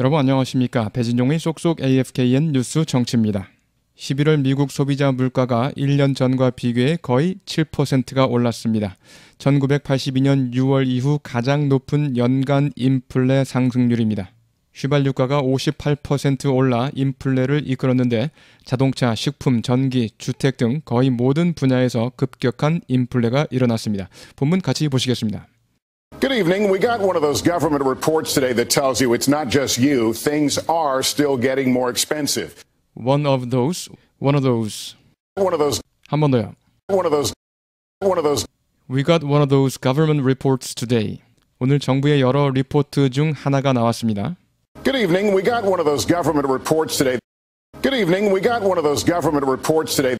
여러분 안녕하십니까. 배진용의 쏙쏙 AFKN 뉴스 정치입니다. 11월 미국 소비자 물가가 1년 전과 비교해 거의 7%가 올랐습니다. 1982년 6월 이후 가장 높은 연간 인플레 상승률입니다. 휘발유가가 58% 올라 인플레를 이끌었는데 자동차, 식품, 전기, 주택 등 거의 모든 분야에서 급격한 인플레가 일어났습니다. 본문 같이 보시겠습니다. Good evening. We got one of those government reports today that tells you it's not just you. Things are still getting more expensive. One of those. One of those. One of those. 한 번 더요. One of those. One of those. We got one of those government reports today. 오늘 정부의 여러 리포트 중 하나가 나왔습니다. Good evening. We got one of those government reports today. Good evening. We got one of those government reports today.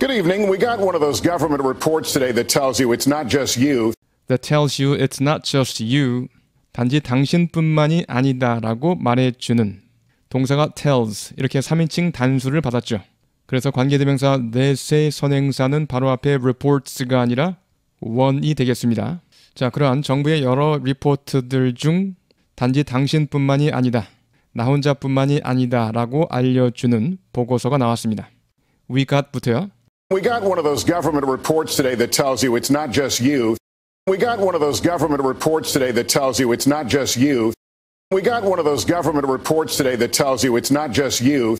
Good evening. We got one of those government reports today that tells you it's not just you. that tells you it's not just you. 단지 당신뿐만이 아니다라고 말해주는 동사가 tells 이렇게 3인칭 단수를 받았죠. 그래서 관계대명사 that의 선행사는 바로 앞에 reports가 아니라 one이 되겠습니다. 자, 그러한 정부의 여러 리포트들 중 단지 당신뿐만이 아니다. 나 혼자뿐만이 아니다라고 알려주는 보고서가 나왔습니다. We got부터요. We got one of those government reports today that tells you it's not just you. We got one of those government reports today that tells you it's not just you. We got one of those government reports today that tells you it's not just you.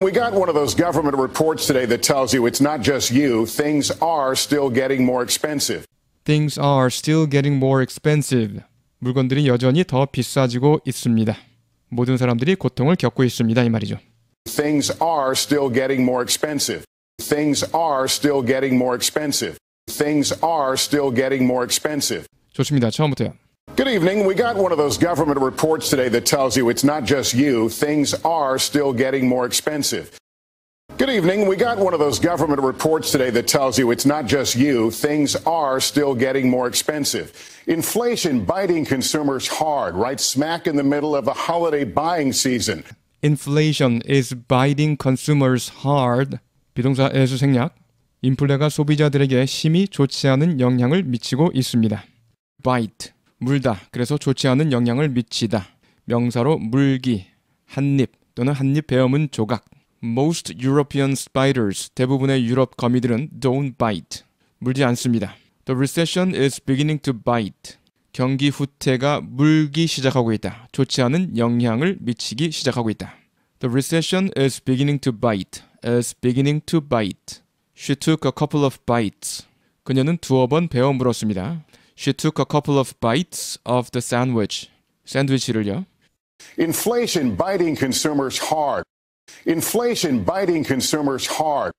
We got one of those government reports today that tells you it's not just you. Things are still getting more expensive. Things are still getting more expensive. 물건들이 여전히 더 비싸지고 있습니다. 모든 사람들이 고통을 겪고 있습니다. 이 말이죠. Things are still getting more expensive. Things are still getting more expensive things are still getting more expensive. 좋습니다. 처음부터요. Good evening. We got one of those government reports today that tells you it's not just you, things are still getting more expensive. Good evening. We got one of those government reports today that tells you it's not just you, things are still getting more expensive. Inflation biting consumers hard, right smack in the middle of the holiday buying season. Inflation is biting consumers hard. 비동사 생략. 인플레가 소비자들에게 심히 좋지 않은 영향을 미치고 있습니다. bite 물다 그래서 좋지 않은 영향을 미치다 명사로 물기 한입 또는 한입 베어문 조각 Most European spiders 대부분의 유럽 거미들은 don't bite 물지 않습니다. The recession is beginning to bite 경기 후퇴가 물기 시작하고 있다. 좋지 않은 영향을 미치기 시작하고 있다. The recession is beginning to bite. is beginning to bite. She took a couple of bites. 그녀는 두어 번 베어 물었습니다. She took a couple of bites of the sandwich. 샌드위치를요. Inflation biting consumers hard. Inflation biting consumers hard.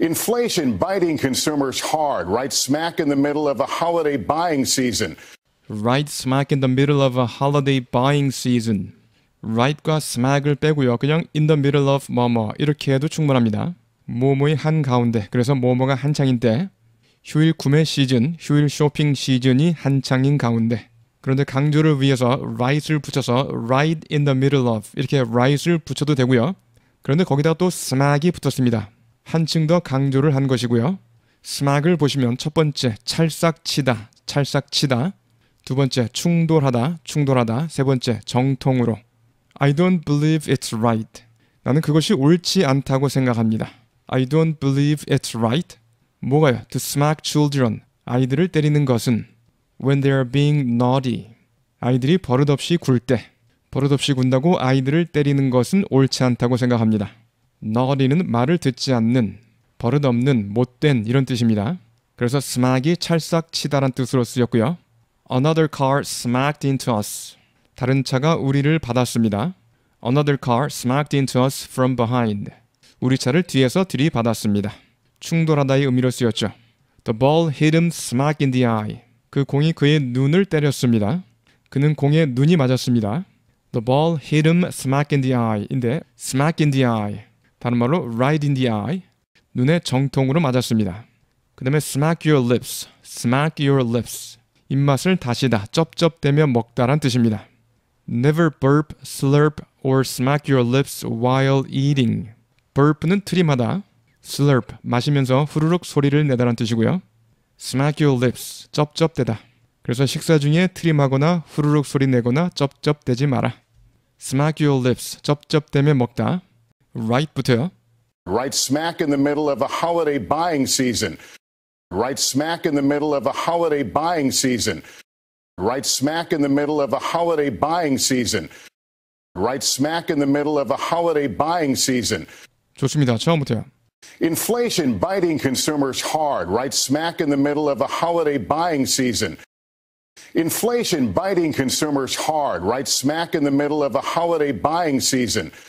Inflation biting consumers hard, right smack in the middle of a holiday buying season. Right smack in the middle of a holiday buying season. Right과 smack을 빼고요. 그냥 in the middle of 뭐 뭐 이렇게 해도 충분합니다. 모모의 한가운데 그래서 모모가 한창인 데 휴일 구매 시즌, 휴일 쇼핑 시즌이 한창인 가운데 그런데 강조를 위해서 rise를 붙여서 right in the middle of 이렇게 rise를 붙여도 되고요. 그런데 거기다 가또 smack이 붙었습니다. 한층 더 강조를 한 것이고요. smack을 보시면 첫 번째 찰싹치다, 찰싹치다 두 번째 충돌하다, 충돌하다 세 번째 정통으로 I don't believe it's right 나는 그것이 옳지 않다고 생각합니다. I don't believe it's right. 뭐가요? To smack children. 아이들을 때리는 것은 when they are being naughty. 아이들이 버릇없이 굴 때. 버릇없이 군다고 아이들을 때리는 것은 옳지 않다고 생각합니다. naughty는 말을 듣지 않는, 버릇없는, 못된 이런 뜻입니다. 그래서 smack이 찰싹 치다란 뜻으로 쓰였고요. Another car smacked into us. 다른 차가 우리를 받았습니다. Another car smacked into us from behind. 우리 차를 뒤에서 들이받았습니다. 충돌하다의 의미로 쓰였죠. The ball hit him smack in the eye. 그 공이 그의 눈을 때렸습니다. 그는 공에 눈이 맞았습니다. The ball hit him smack in the eye인데 smack in the eye. 다른 말로 right in the eye. 눈에 정통으로 맞았습니다. 그 다음에 smack your lips, smack your lips. 입맛을 다시다, 쩝쩝대며 먹다란 뜻입니다. Never burp, slurp, or smack your lips while eating. burp는 트림하다, slurp 마시면서 후루룩 소리를 내다란 뜻이고요. smack your lips 쩝쩝대다. 그래서 식사 중에 트림하거나 후루룩 소리 내거나 쩝쩝대지 마라. smack your lips 쩝쩝대며 먹다. right부터요. Right smack in the middle of a holiday buying season. Right smack in the middle of a holiday buying season. Right smack in the middle of a holiday buying season. Right smack in the middle of a holiday buying season. 좋습니다. 처음부터요. Inflation biting consumers hard, right smack in the middle of the holiday buying season. Inflation biting consumers hard, right smack in the middle of the holiday buying season.